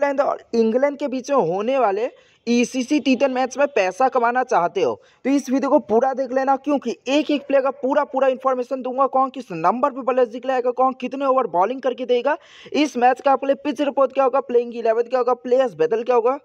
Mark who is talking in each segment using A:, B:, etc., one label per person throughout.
A: Scotland और England के बीच में होने वाले ईसीसी टीटन मैच में पैसा कमाना चाहते हो तो इस वीडियो को पूरा देख लेना क्योंकि एक एक प्लेयर का पूरा पूरा इन्फॉर्मेशन दूंगा कौन किस नंबर पे बल्लेज दिखलाएगा कौन कितने ओवर बॉलिंग करके देगा इस मैच का आपके लिए पिच रिपोर्ट क्या होगा प्लेइंग इलेवन क्या होगा प्लेयर्स बदल क्या होगा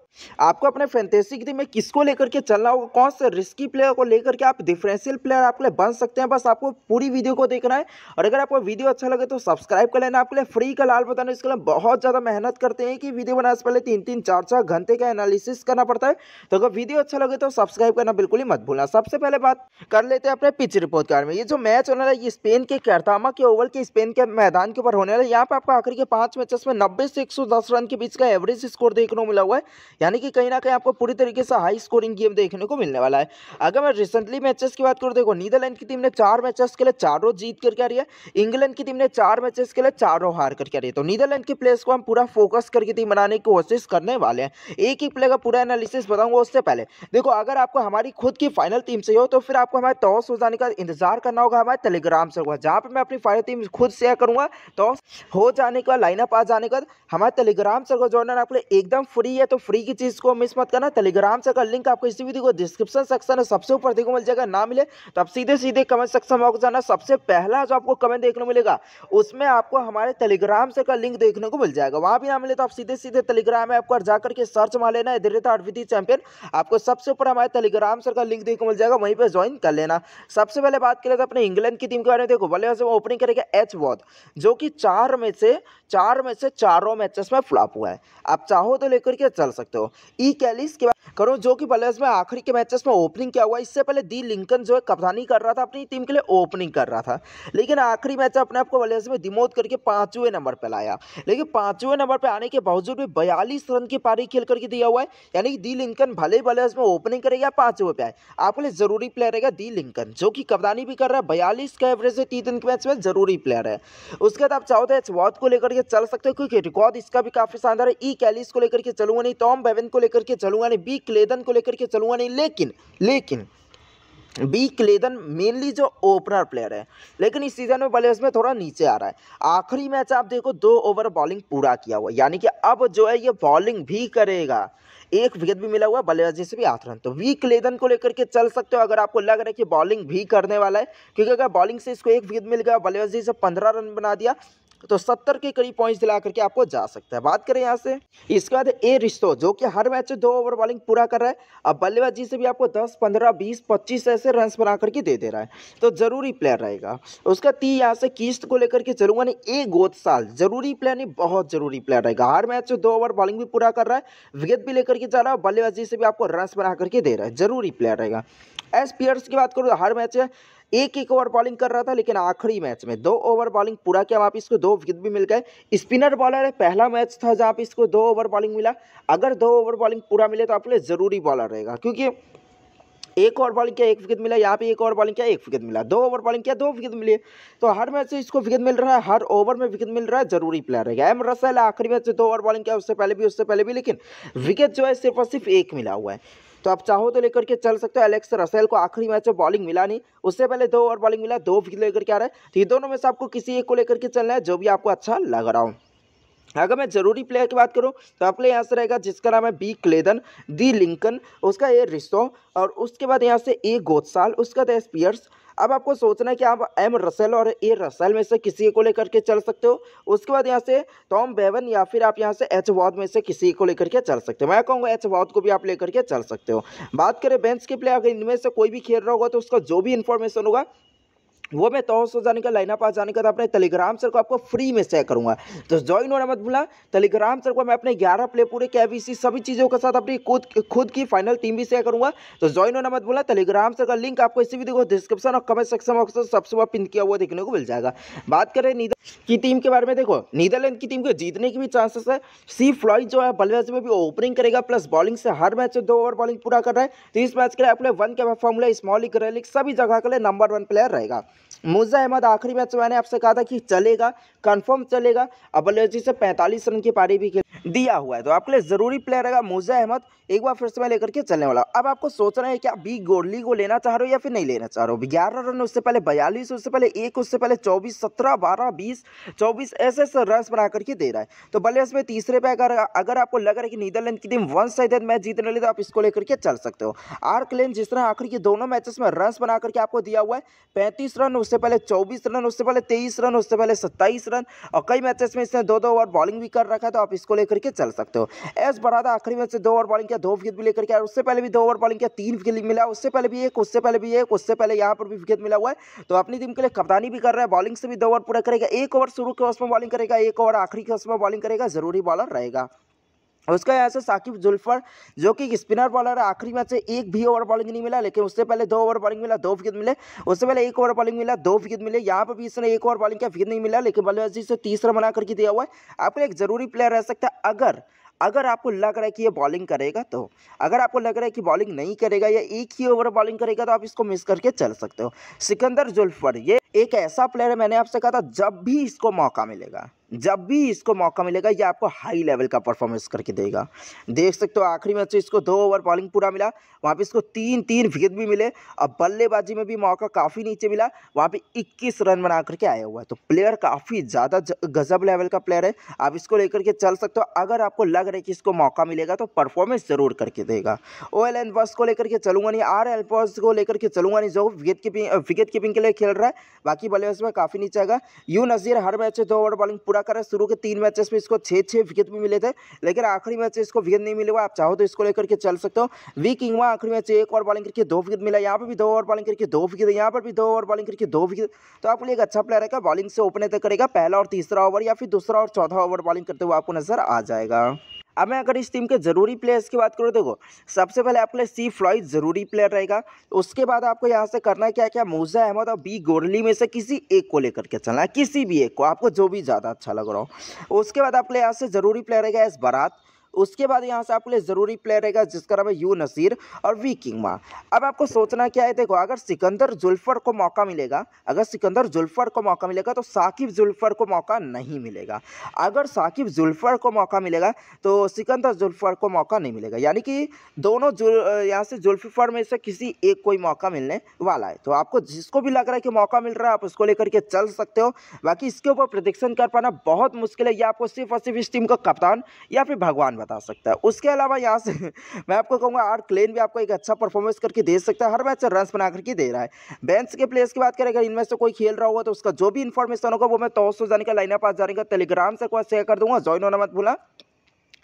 A: आपको अपने फैंटेसी की में किसको लेकर के चलना होगा कौन से रिस्की प्लेयर को लेकर के आप डिफरेंशियल प्लेयर आपके लिए बन सकते हैं बस आपको पूरी वीडियो को देखना है और अगर आपको वीडियो अच्छा लगे तो सब्सक्राइब कर लेना आपके लिए फ्री का लाल बताना इसके लिए बहुत ज़्यादा मेहनत करते हैं कि वीडियो बनाने से पहले तीन तीन चार चार घंटे का एनालिसिस करना करना पड़ता है तो अगर वीडियो अच्छा लगे तो सब्सक्राइब करना बिल्कुल ही मत भूलना सबसे पहले बात कर लेते हैं अपने पिच रिपोर्ट के बारे में ये जो मैच होने रहा है स्पेन के कैरतामा के ओवर के स्पेन के मैदान के ऊपर होने रहा है यहाँ पर आपको आखिरी के पांच मैचेस में नब्बे से एक रन के बीच का एवरेज स्कोर देखने को मिला हुआ है यानी कि कहीं ना कहीं आपको पूरी तरीके से हाई स्कोरिंग गेम देखने को मिलने वाला है अगर मैं रिसेंटली मैचेस की बात करूँ देखो नीदरलैंड की टीम ने चार मैचेस के लिए चारों जीत करके आ रही है इंग्लैंड की टीम ने चार मैचेस के लिए चारों हार करके आ रही है तो नीदरलैंड के प्लेयर्स को हम पूरा फोकस करके टीम बनाने की कोशिश करने वाले हैं एक ही प्लेयर का पूरा एनालिसिस बताऊंगा उससे पहले देखो अगर आपको हमारी खुद की फाइनल टीम से हो तो फिर आपको हमारे टॉस हो जाने का इंतजार करना होगा हमारे टेलीग्राम से होगा जहाँ पर मैं अपनी फाइनल टीम खुद शेयर करूँगा टॉस हो जाने का लाइनअप आ जाने का हमारे टेलीग्राम से होगा ज्वाइन आपके लिए एकदम फ्री है तो फ्री की चीज़ को मिस मत करना टेलीग्राम से का लिंक आपको इसी वीडियो को डिस्क्रिप्शन सेक्शन है सबसे ऊपर देखो मिल जाएगा ना मिले तो आप सीधे सीधे कमेंट सेक्शन में जाना सबसे पहला जो आपको कमेंट देखने को मिलेगा उसमें आपको हमारे टेलीग्राम से का लिंक देखने को मिल जाएगा वहाँ भी ना मिले तो आप सीधे सीधे टेलीग्राम ऐप पर जाकर के सर्च मार लेना इधर विधि चैंपियन आपको सबसे ऊपर हमारे टेलीग्राम सर का लिंक देखने को मिल जाएगा वहीं पर ज्वाइन कर लेना सबसे पहले बात करेगा तो अपने इंग्लैंड की टीम के बारे में देखो बल्लेबाज में ओपनिंग करेगा एच वॉद जो कि चार में से चार में से चारों मैचेस में फ्लॉप हुआ है आप चाहो तो लेकर के चल सकते हो ई e. कैलिस के बाद करो जो कि बल्लेबाज में आखिरी के मैचेस में ओपनिंग क्या हुआ इससे पहले दी लिंकन जो है कप्तानी कर रहा था अपनी टीम के लिए ओपनिंग कर रहा था लेकिन आखिरी मैच अपने आपको बल्लेबाज में दिमोद करके पांचवें नंबर पर लाया लेकिन पांचवें नंबर पर आने के बावजूद भी बयालीस रन की पारी खेल करके दिया हुआ है यानी भाई दी लिंकन भले भले उसमें ओपनिंग करेगा पाँच ओवर पे आए आपके लिए जरूरी प्लेयर रहेगा दी लिंकन जो कि कप्तानी भी कर रहा है बयालीस का एवरेज है टी के मैच में जरूरी प्लेयर है उसके बाद आप चाहो तो एच वॉट को लेकर के चल सकते हो क्योंकि रिकॉर्ड इसका भी काफी शानदार है ई e कैलिस को लेकर के चलूंगा नहीं टॉम बेवन को लेकर के चलूंगा नहीं बी क्लेदन को लेकर के चलूंगा नहीं लेकिन लेकिन बी क्लेदन मेनली जो ओपनर प्लेयर है लेकिन इस सीज़न में बल्लेबाज में थोड़ा नीचे आ रहा है आखिरी मैच आप देखो दो ओवर बॉलिंग पूरा किया हुआ यानी कि अब जो है ये बॉलिंग भी करेगा एक विकेट भी मिला हुआ बल्लेबाजी से भी आठ रन तो वी क्लेदन को लेकर के चल सकते हो अगर आपको लग रहा है कि बॉलिंग भी करने वाला है क्योंकि अगर बॉलिंग से इसको एक विकेट मिल गया बल्लेबाजी से पंद्रह रन बना दिया तो सत्तर के करीब पॉइंट्स दिला करके आपको जा सकता है बात करें यहाँ से इसके बाद ए रिश्तो जो कि हर मैच में दो ओवर बॉलिंग पूरा कर रहा है अब बल्लेबाजी से भी आपको 10, 15, 20, 25 ऐसे रन बना करके दे दे रहा है तो ज़रूरी प्लेयर रहेगा उसका ती यहाँ से किस्त को लेकर के जरूर यानी ए गोद साल जरूरी प्लेयर नहीं बहुत ज़रूरी प्लेयर रहेगा हर मैच में दो ओवर बॉलिंग भी पूरा कर रहा है विकेट भी लेकर के जा रहा है बल्लेबाजी से भी आपको रन बना करके दे रहा है जरूरी प्लेयर रहेगा एस प्लेयर्स की बात करूँ तो हर मैच एक एक ओवर बॉलिंग कर रहा था लेकिन आखिरी मैच में दो ओवर बॉलिंग पूरा किया वापिस को इसको दो विकेट भी मिल गए स्पिनर बॉलर है पहला मैच था जहाँ पर इसको दो ओवर बॉलिंग मिला अगर दो ओवर बॉलिंग पूरा मिले तो आपके लिए ज़रूरी बॉलर रहेगा क्योंकि एक ओवर बॉलिंग किया एक विकेट मिला यहाँ पे एक ओवर बॉलिंग किया एक विकेट मिला दो ओवर बॉलिंग किया दो विकेट मिले तो हर मैच से इसको विकेट मिल रहा है हर ओवर में विकेट मिल रहा है जरूरी प्लेयर है एम रसल आखिरी मैच से दो ओवर बॉलिंग किया उससे पहले भी उससे पहले भी लेकिन विकेट जो है सिर्फ और सिर्फ एक मिला हुआ है तो आप चाहो तो लेकर के चल सकते हो एलेक्स रसेल को आखिरी मैच में बॉलिंग मिला नहीं उससे पहले दो ओवर बॉलिंग मिला दो विकेट लेकर के आ रहा है तो ये दोनों में से आपको किसी एक को लेकर के चलना है जो भी आपको अच्छा लग रहा हो अगर मैं ज़रूरी प्लेयर की बात करूं तो आपके लिए यहाँ से रहेगा जिसका नाम है बी क्लेदन दी लिंकन उसका ए रिसो और उसके बाद यहाँ से ए गोदसाल उसका था स्पियर्स अब आपको सोचना है कि आप एम रसेल और ए रसेल में से किसी को लेकर के चल सकते हो उसके बाद यहाँ से टॉम बेवन या फिर आप यहाँ से एच वॉद में से किसी को लेकर के चल सकते हो मैं कहूँगा एच वॉद को भी आप लेकर के चल सकते हो बात करें बेंच के प्लेयर अगर इनमें से कोई भी खेल रहा होगा तो उसका जो भी इन्फॉर्मेशन होगा वो मैं तौर तो से जाने का लाइना पास जाने का तो अपने टेलीग्राम सर को आपको फ्री में शेयर करूंगा तो ज्वाइन होना मत भूला टेलीग्राम सर को मैं अपने 11 प्ले पूरे के एबीसी सभी चीज़ों के साथ अपनी खुद खुद की फाइनल टीम भी शेयर करूंगा तो ज्वाइन होना मत भूला टेलीग्राम सर का लिंक आपको इसी वीडियो को डिस्क्रिप्शन और कमेंट सेक्शन में सबसे बार पिन किया हुआ देखने को मिल जाएगा बात करें नीदर की टीम के बारे में देखो नीदरलैंड की टीम को जीतने की भी चांसेस है सी फ्लॉइड जो है बल्लेबाजी में भी ओपनिंग करेगा प्लस बॉलिंग से हर मैच दो ओवर बॉलिंग पूरा कर रहा है तो इस मैच के लिए अपने वन के फॉर्मूला स्मॉल रैलिक सभी जगह के लिए नंबर वन प्लेयर रहेगा मुर्जा अहमद आखिरी मैच तो मैंने आपसे कहा था कि चलेगा कंफर्म चलेगा अब जी से 45 रन की पारी भी खेल दिया हुआ है तो आपके लिए ज़रूरी प्लेयर रहेगा मोजा अहमद एक बार फिर से मैं लेकर के चलने वाला अब आपको रहे हैं कि आप बी गोडली को लेना चाह रहे हो या फिर नहीं लेना चाह रहे हो ग्यारह रन उससे पहले बयालीस उससे पहले एक उससे पहले चौबीस सत्रह बारह बीस चौबीस ऐसे ऐसे रन बना करके दे रहा है तो भले इसमें तीसरे पे अगर अगर आपको लग रहा है कि नीदरलैंड की टीम वन साइड तो मैच जीतने वाली तो आप इसको लेकर के चल सकते हो आर क्लेन जिस तरह आखिर के दोनों मैचेस में रन बना करके आपको दिया हुआ है पैंतीस रन उससे पहले चौबीस रन उससे पहले तेईस रन उससे पहले सत्ताईस रन और कई मैचेस में इसने दो दो ओवर बॉलिंग भी कर रखा है तो आप इसको लेकर करके चल सकते हो एस बढ़ाता आखिरी में से दो ओवर बॉलिंग किया दो विकेट भी लेकर के उससे पहले भी दो ओवर बॉलिंग किया तीन विकेट मिला उससे पहले भी एक उससे पहले भी एक उससे पहले यहाँ पर भी विकेट मिला हुआ है तो अपनी टीम के लिए कप्तानी भी कर रहा है बॉलिंग से भी दो ओवर पूरा करेगा एक ओवर शुरू के उसमें बॉलिंग करेगा एक ओवर आखिरी के उसमें बॉलिंग करेगा जरूरी बॉलर रहेगा उसका यहाँ से साकिब जुल्फर जो कि स्पिनर बॉलर है आखिरी मैच से एक भी ओवर बॉलिंग नहीं मिला लेकिन उससे पहले दो ओवर बॉलिंग मिला दो विकेट मिले उससे पहले एक ओवर बॉलिंग मिला दो विकेट मिले यहाँ पर भी इसने एक ओवर बॉलिंग का विकेट नहीं मिला लेकिन बल्लेबाजी से तीसरा बना करके दिया हुआ है आपको एक जरूरी प्लेयर रह सकता है अगर अगर आपको लग रहा है कि ये बॉलिंग करेगा तो अगर आपको लग रहा है कि बॉलिंग नहीं करेगा या एक ही ओवर बॉलिंग करेगा तो आप इसको मिस करके चल सकते हो सिकंदर जुल्फर ये एक ऐसा प्लेयर है मैंने आपसे कहा था जब भी इसको मौका मिलेगा जब भी इसको मौका मिलेगा ये आपको हाई लेवल का परफॉर्मेंस करके देगा देख सकते हो आखिरी मैच से तो इसको दो ओवर बॉलिंग पूरा मिला वहाँ पे इसको तीन तीन विकेट भी मिले और बल्लेबाजी में भी मौका काफ़ी नीचे मिला वहाँ पे 21 रन बना करके आया हुआ है तो प्लेयर काफ़ी ज़्यादा गजब लेवल का प्लेयर है आप इसको लेकर के चल सकते हो अगर आपको लग रहा है कि इसको मौका मिलेगा तो परफॉर्मेंस ज़रूर करके देगा ओ एल एन बस को लेकर के चलूंगा नहीं आर एल बस को लेकर के चलूंगा नहीं जो विकेट कीपिंग विकेट कीपिंग के लिए खेल रहा है बाकी बल्लेबाज में काफ़ी नीचे आएगा यू नज़ीर हर मैच से दो ओवर बॉलिंग पूरा करा शुरू के तीन मैचेस में इसको छः छः विकेट भी मिले थे लेकिन आखिरी मैच इसको विकेट नहीं मिले हुआ आप चाहो तो इसको लेकर के चल सकते हो वी किंगवा आखिरी मैच एक ओवर बॉलिंग करके दो विकेट मिला यहाँ पर भी दो ओवर बॉलिंग करके दो विकेट यहाँ पर भी दो ओवर बॉलिंग करके दो विकेट तो आपको एक अच्छा प्लेयर है बॉलिंग से ओपन तक करेगा पहला और तीसरा ओवर या फिर दूसरा और चौथा ओवर बॉलिंग करते हुए आपको नजर आ जाएगा अब मैं अगर इस टीम के ज़रूरी प्लेयर्स की बात करूँ देखो सबसे पहले आपके लिए सी फ्लॉइड ज़रूरी प्लेयर रहेगा उसके बाद आपको यहाँ से करना है क्या क्या मोजा अहमद और बी गोरली में से किसी एक को लेकर के चलना है किसी भी एक को आपको जो भी ज़्यादा अच्छा लग रहा हो उसके बाद आपके लिए यहाँ से ज़रूरी प्लेयर रहेगा एस बारात उसके बाद यहाँ से आपके लिए ज़रूरी प्लेयर रहेगा जिसका नाम है यू नसीर और वी किंगमा अब आपको सोचना क्या है देखो अगर सिकंदर जुल्फर को मौका मिलेगा अगर सिकंदर जुल्फर को मौका मिलेगा तो साकिब जुल्फर को मौका नहीं मिलेगा अगर साकिब जुल्फर को मौका मिलेगा तो सिकंदर जुल्फर को मौका नहीं मिलेगा यानी कि दोनों यहाँ से जुल्फर में से किसी एक कोई मौका मिलने वाला है तो आपको जिसको भी लग रहा है कि मौका मिल रहा है आप उसको लेकर के चल सकते हो बाकी इसके ऊपर प्रदिक्षण कर पाना बहुत मुश्किल है या आपको सिर्फ और सिर्फ इस टीम का कप्तान या फिर भगवान बता सकता है उसके अलावा यहाँ से मैं आपको कहूँगा आर क्लेन भी आपको एक अच्छा परफॉर्मेंस करके दे सकता है हर मैच से रन बना करके दे रहा है बेंस के प्लेयर्स की बात करें अगर इनमें से कोई खेल रहा होगा तो उसका जो भी इन्फॉर्मेशन होगा वो मैं तो जाने का लाइन पास जाने का टेलीग्राम से शेयर कर दूंगा ज्वाइन होना मत भूला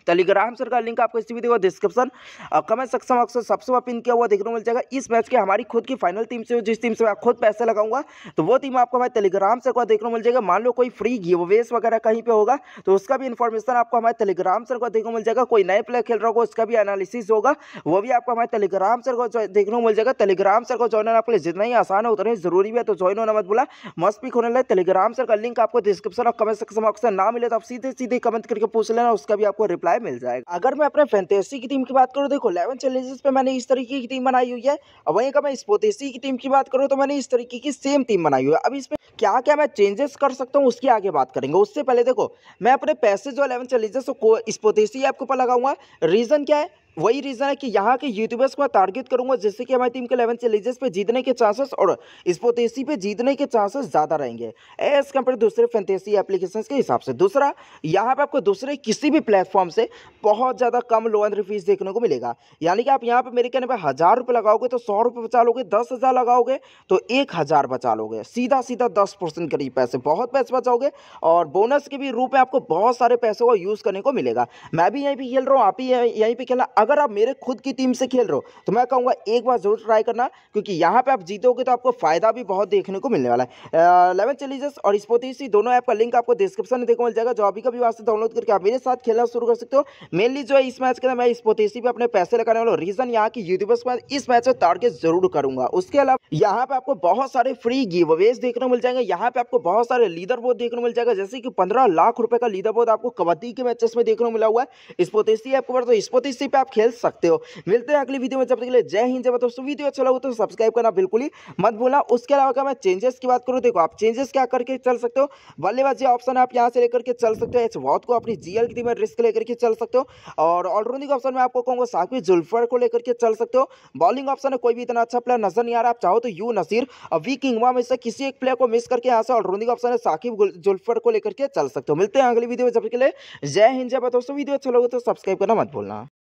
A: टेलीग्राम सर का लिंक आपको इसी वीडियो का डिस्क्रिप्शन और कमेंट सेक्शन में अक्सर सबसे पिन किया हुआ देखने को मिल जाएगा इस मैच की हमारी खुद की फाइनल टीम से जिस टीम से मैं खुद पैसे लगाऊंगा तो वो टीम आपको हमारे टेलीग्राम सर का देखने को मिल जाएगा मान लो कोई फ्री गिवेस वगैरह कहीं पर होगा तो उसका भी इन्फॉर्मेशन आपको हमारे टेलीग्राम सर को देखने को मिल जाएगा कोई नए प्लेयर खेल रहा होगा उसका भी एनालिसिस होगा वो भी आपको हमारे टेलीग्राम सर को देखने को मिल जाएगा टेलीग्राम सर को ज्वाइन होना आपके लिए जितना ही आसान है उतना ही जरूरी है तो ज्वाइन होना मत बोला मस्त पिक होने लगे टेलीग्राम सर का लिंक आपको डिस्क्रिप्शन और कमेंट सेक्शन में अक्सर ना मिले तो आप सीधे सीधे कमेंट करके पूछ लेना उसका भी आपको रिप्लाई बनाए मिल जाएगा अगर मैं अपने फैंतेसी की टीम की बात करूँ देखो इलेवन चैलेंजेस पे मैंने इस तरीके की टीम बनाई हुई है और वहीं का मैं स्पोतेसी की टीम की बात करूँ तो मैंने इस तरीके की सेम टीम बनाई हुई है अब इसमें क्या क्या मैं चेंजेस कर सकता हूँ उसकी आगे बात करेंगे उससे पहले देखो मैं अपने पैसे जो इलेवन चैलेंजेस को स्पोतेसी ऐप के ऊपर लगाऊंगा रीजन क्या है वही रीज़न है कि यहाँ के यूट्यूबर्स को मैं टारगेट करूंगा जिससे कि हमारी टीम के इलेवन चैलेंजेस पे जीतने के चांसेस और स्पोटेसी पे जीतने के चांसेस ज़्यादा रहेंगे एज कम्पेयर दूसरे फैंटेसी एप्लीकेशंस के हिसाब से दूसरा यहाँ पे आपको दूसरे किसी भी प्लेटफॉर्म से बहुत ज़्यादा कम लो एंड फीस देखने को मिलेगा यानी कि आप यहाँ पर मेरे कहने पर हज़ार रुपये लगाओगे तो सौ रुपये बचा लोगे दस हज़ार लगाओगे तो एक हज़ार बचा लोगे सीधा सीधा दस परसेंट करीब पैसे बहुत पैसे बचाओगे और बोनस के भी रूप में आपको बहुत सारे पैसों का यूज़ करने को मिलेगा मैं भी यहीं पर खेल रहा हूँ आप ही यहीं पर खेलना अगर आप मेरे खुद की टीम से खेल रहे हो तो मैं कहूँगा एक बार जरूर ट्राई करना क्योंकि यहाँ पे आप जीतोगे तो आपको फ़ायदा भी बहुत देखने को मिलने वाला है लेवन चैलेंजेस और स्पोर्टिसी दोनों ऐप का लिंक आपको डिस्क्रिप्शन में देखो मिल जाएगा जो अभी कभी वहाँ डाउनलोड करके आप मेरे साथ खेलना शुरू कर सकते हो मेनली जो है इस मैच के अंदर मैं स्पोर्टिसी पे अपने पैसे लगाने वाला हूँ रीज़न यहाँ की यूट्यूबर्स में इस मैच में टारगेट जरूर करूंगा उसके अलावा यहाँ पे आपको बहुत सारे फ्री गिव अवेज देखने मिल जाएंगे यहाँ पे आपको बहुत सारे लीडर बोर्ड देखने को मिल जाएगा जैसे कि पंद्रह लाख रुपए का लीडर बोर्ड आपको कबड्डी के मैचेस में देखने को मिला हुआ है स्पोर्टिसी ऐप के ऊपर तो स्पोर्टिसी पे आप खेल सकते हो मिलते हैं अगली वीडियो में जब तक लिए जय हिंद जब दोस्तों वीडियो अच्छा लगे तो सब्सक्राइब करना बिल्कुल ही मत भूलना उसके अलावा अगर मैं चेंजेस की बात करूँ देखो आप चेंजेस क्या करके चल सकते हो बल्लेबाजी ऑप्शन आप यहाँ से लेकर के चल सकते हो एच वॉत को अपनी जीएल की टीम में रिस्क लेकर के चल सकते हो और ऑलराउंडिंग ऑप्शन में आपको कहूँगा साकिब जुल्फर को लेकर के चल सकते हो बॉलिंग ऑप्शन है कोई भी इतना अच्छा प्लेयर नजर नहीं आ रहा आप चाहो तो यू नसीर वी किंग में से किसी एक प्लेयर को मिस करके यहाँ से ऑलराउंडिंग ऑप्शन है साकिब जुल्फर को लेकर के चल सकते हो मिलते हैं अगली वीडियो में जब के लिए जय हिंद जय दोस्तों वीडियो अच्छा लगे तो सब्सक्राइब करना मत भूलना